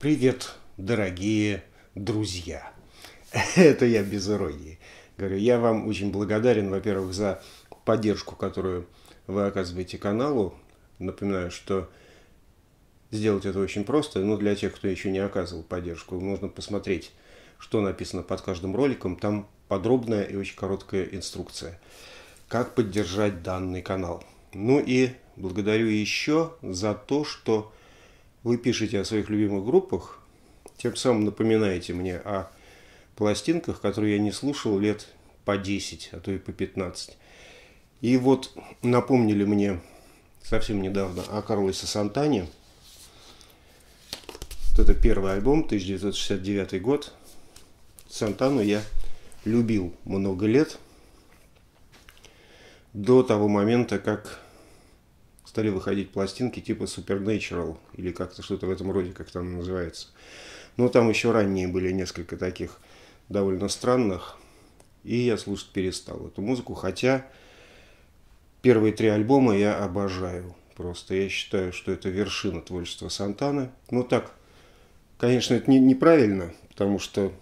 Привет, дорогие друзья. Это я без иронии. Говорю, я вам очень благодарен, во-первых, за поддержку, которую вы оказываете каналу. Напоминаю, что сделать это очень просто, но для тех, кто еще не оказывал поддержку, нужно посмотреть, что написано под каждым роликом. Там подробная и очень короткая инструкция, как поддержать данный канал. Ну и благодарю еще за то, что вы пишете о своих любимых группах, тем самым напоминаете мне о пластинках, которые я не слушал лет по 10, а то и по 15. И вот напомнили мне совсем недавно о Карлосе Сантане. Вот это первый альбом, 1969 год. Сантану я любил много лет. До того момента, как стали выходить пластинки типа Supernatural или как-то что-то в этом роде, как там называется. Но там еще ранние были несколько таких довольно странных, и я слушать перестал эту музыку, хотя первые три альбома я обожаю просто. Я считаю, что это вершина творчества Сантана. Ну так, конечно, это не, неправильно, потому что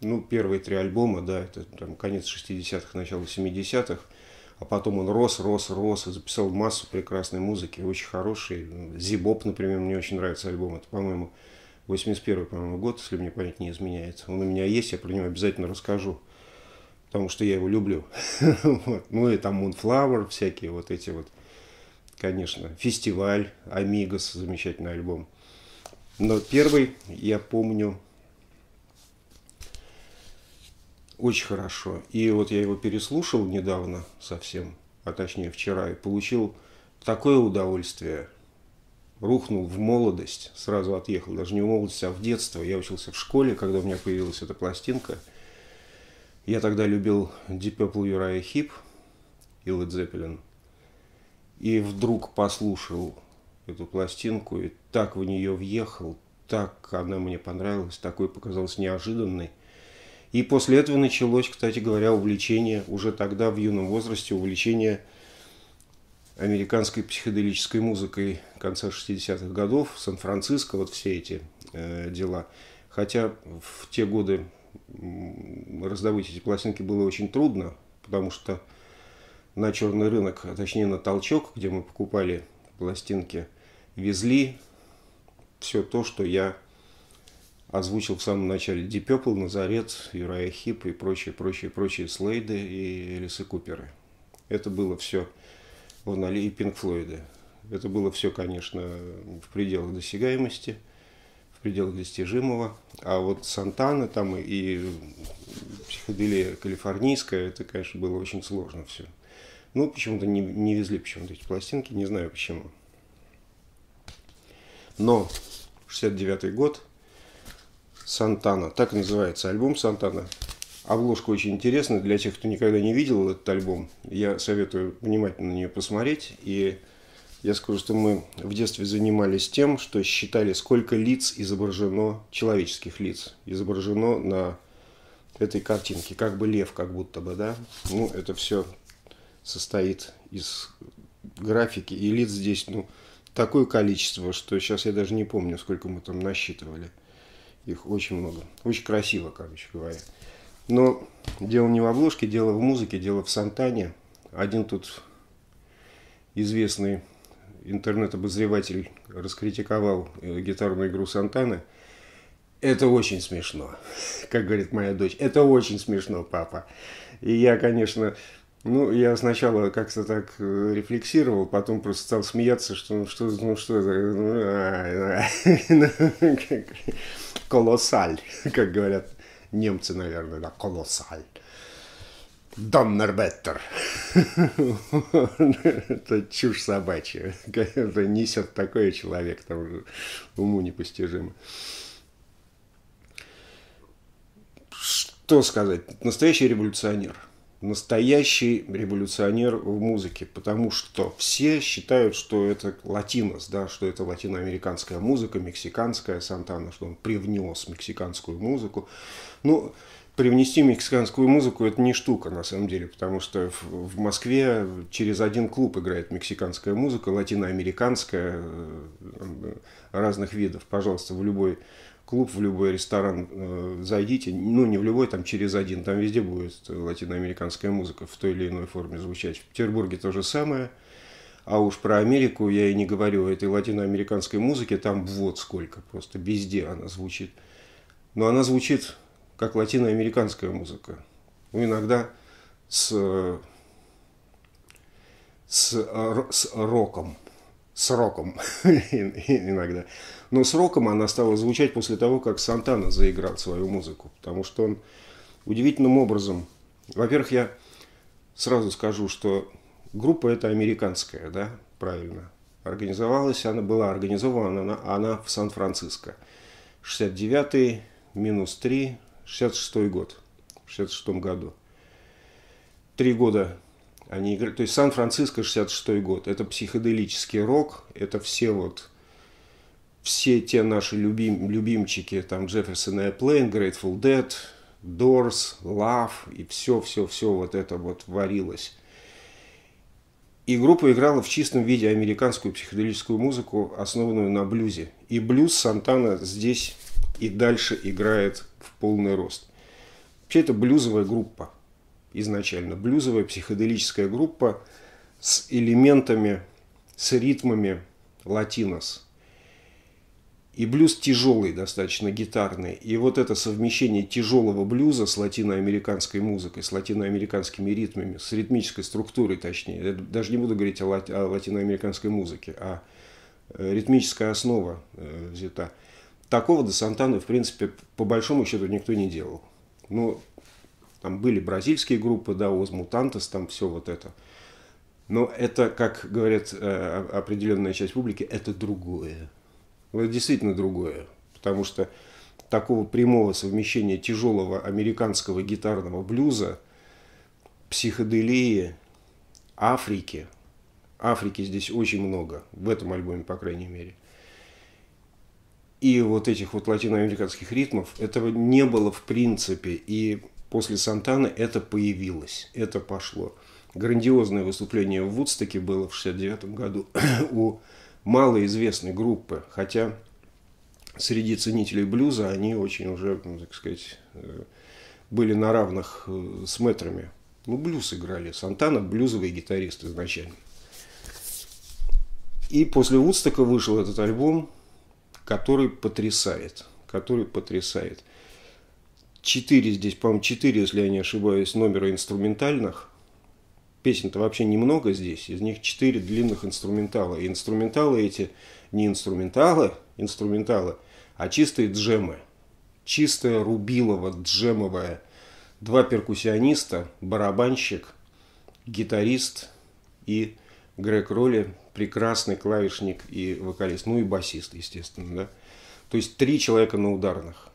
ну, первые три альбома, да, это там конец 60-х, начало 70-х, а потом он рос, рос, рос, и записал массу прекрасной музыки, очень хорошей. Зибоп, например, мне очень нравится альбом, это, по-моему, 81 по-моему, год, если мне память не изменяется. Он у меня есть, я про него обязательно расскажу, потому что я его люблю. Ну и там Moonflower, всякие вот эти вот, конечно. Фестиваль, Амигос, замечательный альбом. Но первый, я помню, Очень хорошо. И вот я его переслушал недавно совсем, а точнее вчера, и получил такое удовольствие. Рухнул в молодость, сразу отъехал. Даже не в молодость, а в детство. Я учился в школе, когда у меня появилась эта пластинка. Я тогда любил Deep Purple, Uriah Heep и Led Zeppelin. И вдруг послушал эту пластинку и так в нее въехал, так она мне понравилась, такой показалась неожиданной. И после этого началось, кстати говоря, увлечение, уже тогда в юном возрасте, увлечение американской психоделической музыкой конца 60-х годов, Сан-Франциско, вот все эти э, дела. Хотя в те годы раздобыть эти пластинки было очень трудно, потому что на черный рынок, а точнее на толчок, где мы покупали пластинки, везли все то, что я озвучил в самом начале Deep Purple, Назарет, Юрая Хип и прочие, прочие, прочие Слейды и Элисы Куперы. Это было все Ланали и Пинк Флойды. Это было все, конечно, в пределах досягаемости, в пределах достижимого. А вот Сантана там и психоделия калифорнийская, это, конечно, было очень сложно все. Ну, почему-то не, не везли почему-то эти пластинки, не знаю почему. Но 69 год – Сантана. Так называется альбом Сантана. Обложка очень интересная. Для тех, кто никогда не видел этот альбом, я советую внимательно на нее посмотреть. И я скажу, что мы в детстве занимались тем, что считали, сколько лиц изображено, человеческих лиц, изображено на этой картинке. Как бы лев, как будто бы, да? Ну, это все состоит из графики. И лиц здесь, ну, такое количество, что сейчас я даже не помню, сколько мы там насчитывали. Их очень много. Очень красиво, короче говоря. Но дело не в обложке, дело в музыке, дело в Сантане. Один тут известный интернет-обозреватель раскритиковал э, гитарную игру Сантаны. Это очень смешно, как говорит моя дочь. Это очень смешно, папа. И я, конечно, ну, я сначала как-то так э, рефлексировал, потом просто стал смеяться, что ну что, ну что это, ну а, а, а, колоссаль, как говорят немцы, наверное, да, колоссаль. Доннербеттер. это чушь собачья. Это несет такое человек, там уму непостижимо. Что сказать? Настоящий революционер – настоящий революционер в музыке, потому что все считают, что это латинос, да, что это латиноамериканская музыка, мексиканская Сантана, что он привнес мексиканскую музыку. Ну, привнести мексиканскую музыку это не штука на самом деле, потому что в Москве через один клуб играет мексиканская музыка, латиноамериканская э, э, разных видов, пожалуйста, в любой клуб, в любой ресторан э, зайдите, ну не в любой, там через один, там везде будет латиноамериканская музыка в той или иной форме звучать. В Петербурге то же самое, а уж про Америку я и не говорю, этой латиноамериканской музыки там вот сколько, просто везде она звучит. Но она звучит как латиноамериканская музыка. Ну, иногда с, с, э, э, с роком сроком иногда. Но сроком она стала звучать после того, как Сантана заиграл свою музыку, потому что он удивительным образом... Во-первых, я сразу скажу, что группа эта американская, да, правильно. Организовалась, она была организована, она, она в Сан-Франциско. 69-й, минус 3, 66-й год, в 66-м году. Три года они играли, то есть Сан-Франциско 66 год, это психоделический рок, это все вот все те наши любим, любимчики, там и Airplane, Грейтфул Дед, Дорс, Лав и все-все-все вот это вот варилось. И группа играла в чистом виде американскую психоделическую музыку, основанную на блюзе. И блюз Сантана здесь и дальше играет в полный рост. Вообще это блюзовая группа – изначально. Блюзовая психоделическая группа с элементами, с ритмами латинос. И блюз тяжелый, достаточно гитарный. И вот это совмещение тяжелого блюза с латиноамериканской музыкой, с латиноамериканскими ритмами, с ритмической структурой точнее. Я даже не буду говорить о, лати- о латиноамериканской музыке, а э, ритмическая основа э, взята. Такого до Сантаны, в принципе, по большому счету никто не делал. Ну, там были бразильские группы, да, Оз Мутантес, там все вот это. Но это, как говорят э, определенная часть публики, это другое. Это действительно другое. Потому что такого прямого совмещения тяжелого американского гитарного блюза, психоделии, Африки. Африки здесь очень много, в этом альбоме, по крайней мере. И вот этих вот латиноамериканских ритмов, этого не было в принципе. И после Сантаны это появилось, это пошло. Грандиозное выступление в Вудстоке было в 69 году у малоизвестной группы, хотя среди ценителей блюза они очень уже, ну, так сказать, э, были на равных э, с метрами. Ну, блюз играли. Сантана – блюзовый гитарист изначально. И после Вудстока вышел этот альбом, который потрясает. Который потрясает – четыре здесь, по-моему, четыре, если я не ошибаюсь, номера инструментальных. Песен-то вообще немного здесь, из них четыре длинных инструментала. И инструменталы эти не инструменталы, инструменталы, а чистые джемы. Чистая рубилово джемовая. Два перкуссиониста, барабанщик, гитарист и Грег Ролли, прекрасный клавишник и вокалист, ну и басист, естественно, да. То есть три человека на ударных.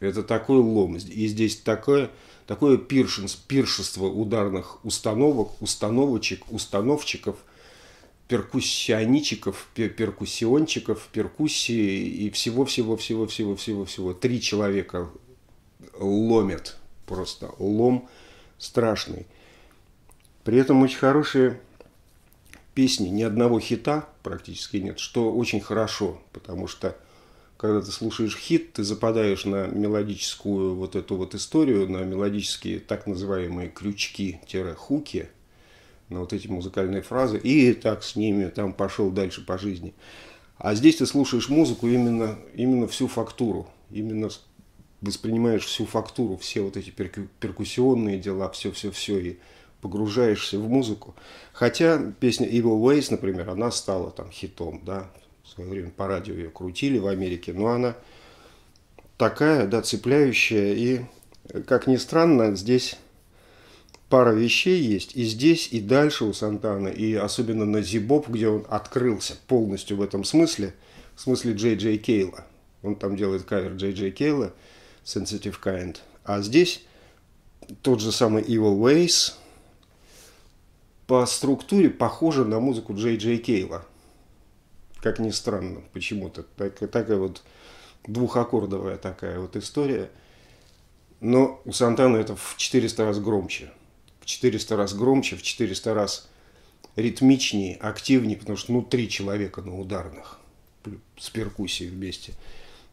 Это такой лом. И здесь такое, такое пиршенство, пиршество ударных установок, установочек, установщиков, перкуссионичиков, перкуссиончиков, перкуссии и всего-всего-всего-всего-всего-всего. Три человека ломят. Просто лом страшный. При этом очень хорошие песни, ни одного хита практически нет, что очень хорошо, потому что когда ты слушаешь хит, ты западаешь на мелодическую вот эту вот историю, на мелодические так называемые крючки-хуки, на вот эти музыкальные фразы, и так с ними там пошел дальше по жизни. А здесь ты слушаешь музыку именно, именно всю фактуру, именно воспринимаешь всю фактуру, все вот эти перку, перкуссионные дела, все-все-все, и погружаешься в музыку. Хотя песня Evil Ways, например, она стала там хитом, да, в свое время по радио ее крутили в Америке, но она такая, да, цепляющая. И, как ни странно, здесь пара вещей есть. И здесь, и дальше у Сантана, и особенно на Зибоп, где он открылся полностью в этом смысле, в смысле Джей Джей Кейла. Он там делает кавер Джей Джей Кейла, Sensitive Kind. А здесь тот же самый Evil Ways по структуре похоже на музыку Джей Джей Кейла. Как ни странно, почему-то. Так, такая вот двухаккордовая такая вот история. Но у Сантана это в 400 раз громче. В 400 раз громче, в 400 раз ритмичнее, активнее, потому что ну три человека на ударных с перкуссией вместе.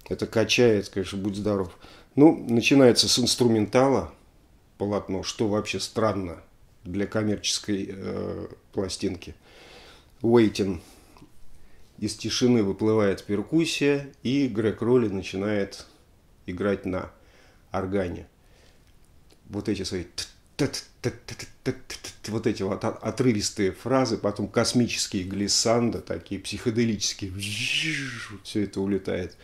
Это качает, конечно, будь здоров. Ну, начинается с инструментала полотно, что вообще странно для коммерческой э, пластинки. Waiting из тишины выплывает перкуссия, и Грег Ролли начинает играть на органе. Вот эти свои вот эти вот отрывистые фразы, потом космические глиссанда, такие психоделические, все это улетает.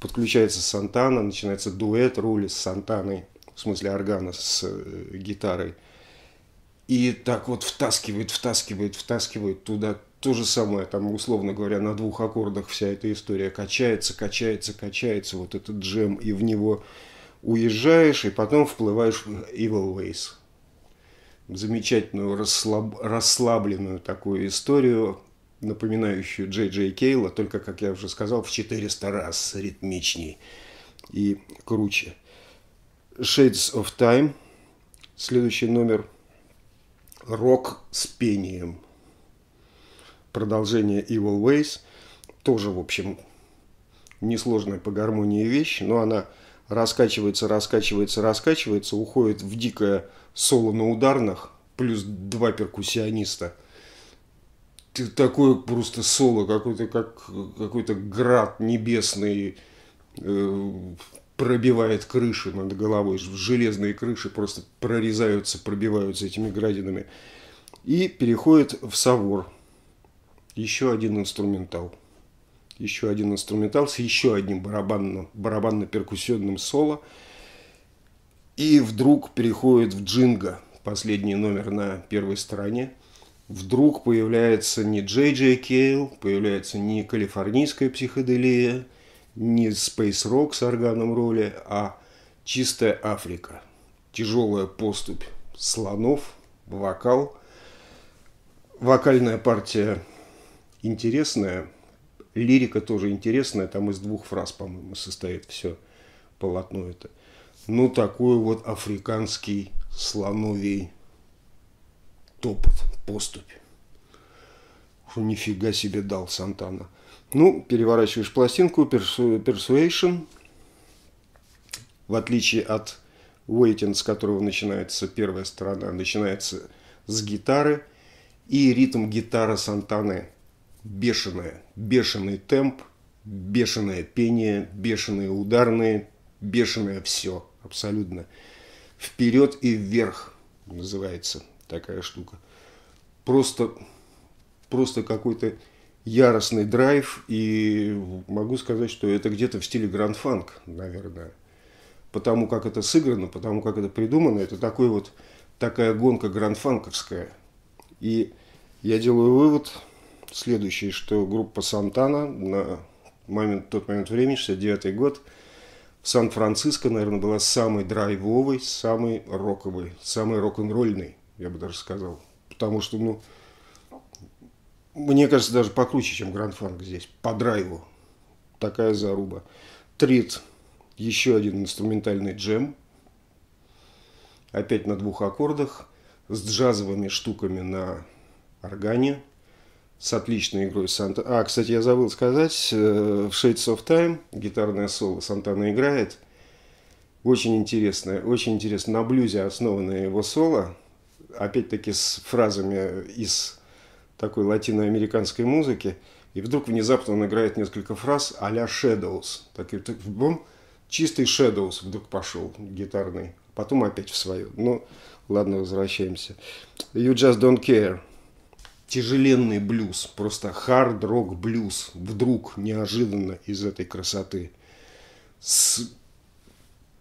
Подключается Сантана, начинается дуэт роли с Сантаной, в смысле органа с гитарой. И так вот втаскивает, втаскивает, втаскивает туда то же самое, там, условно говоря, на двух аккордах вся эта история качается, качается, качается, вот этот джем, и в него уезжаешь, и потом вплываешь в Evil Ways. Замечательную расслаб... расслабленную такую историю, напоминающую Джей Джей Кейла, только, как я уже сказал, в 400 раз ритмичней и круче. Shades of Time, следующий номер, рок с пением – продолжение Evil Ways, тоже, в общем, несложная по гармонии вещь, но она раскачивается, раскачивается, раскачивается, уходит в дикое соло на ударных, плюс два перкуссиониста. Ты такое просто соло, какой-то как какой-то град небесный э, пробивает крыши над головой, железные крыши просто прорезаются, пробиваются этими градинами и переходит в Савор – еще один инструментал. Еще один инструментал с еще одним барабанным, барабанно-перкуссионным соло. И вдруг переходит в джинго, последний номер на первой стороне. Вдруг появляется не Джей Джей Кейл, появляется не калифорнийская психоделия, не Space Rock с органом роли, а чистая Африка. Тяжелая поступь слонов, вокал, вокальная партия интересная. Лирика тоже интересная, там из двух фраз, по-моему, состоит все полотно это. Ну, такой вот африканский слоновий топот, поступь. Что нифига себе дал Сантана. Ну, переворачиваешь пластинку, Persuasion. В отличие от Waiting, с которого начинается первая сторона, начинается с гитары. И ритм гитары Сантаны Бешеное, бешеный темп, бешеное пение, бешеные ударные, бешеное все, абсолютно. Вперед и вверх называется такая штука. Просто, просто какой-то яростный драйв, и могу сказать, что это где-то в стиле гранд-фанк, наверное. Потому как это сыграно, потому как это придумано, это такой вот такая гонка гранд-фанковская. И я делаю вывод, следующее, что группа Сантана на момент, тот момент времени, 69-й год, в Сан-Франциско, наверное, была самой драйвовой, самой роковой, самой рок-н-ролльной, я бы даже сказал. Потому что, ну, мне кажется, даже покруче, чем Гранд Фанк здесь, по драйву. Такая заруба. Трит, еще один инструментальный джем, опять на двух аккордах, с джазовыми штуками на органе – с отличной игрой Санта. А, кстати, я забыл сказать, э, в Shades of Time гитарное соло Сантана играет. Очень интересное, очень интересно. На блюзе основанное его соло. Опять-таки с фразами из такой латиноамериканской музыки. И вдруг внезапно он играет несколько фраз а-ля Shadows. Так, так, бум, чистый Shadows вдруг пошел гитарный. Потом опять в свою. Ну, ладно, возвращаемся. You just don't care тяжеленный блюз, просто хард-рок блюз, вдруг неожиданно из этой красоты, с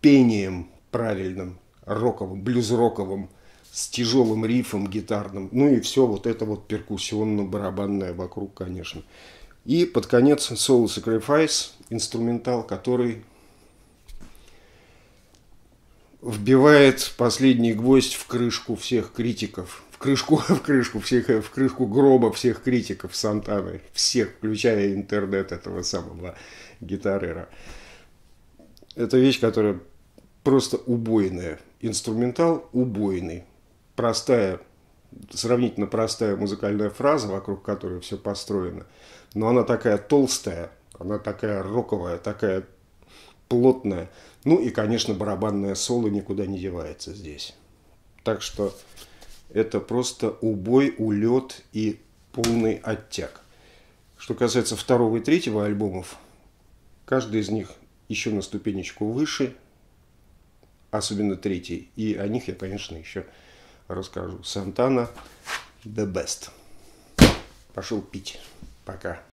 пением правильным, роковым, блюз-роковым, с тяжелым рифом гитарным, ну и все вот это вот перкуссионно-барабанное вокруг, конечно. И под конец Soul Sacrifice, инструментал, который вбивает последний гвоздь в крышку всех критиков крышку, в крышку всех, в крышку гроба всех критиков Сантаны, всех, включая интернет этого самого гитарера. Это вещь, которая просто убойная. Инструментал убойный. Простая, сравнительно простая музыкальная фраза, вокруг которой все построено. Но она такая толстая, она такая роковая, такая плотная. Ну и, конечно, барабанное соло никуда не девается здесь. Так что это просто убой, улет и полный оттяг. Что касается второго и третьего альбомов, каждый из них еще на ступенечку выше, особенно третий. И о них я, конечно, еще расскажу. Сантана The Best. Пошел пить. Пока.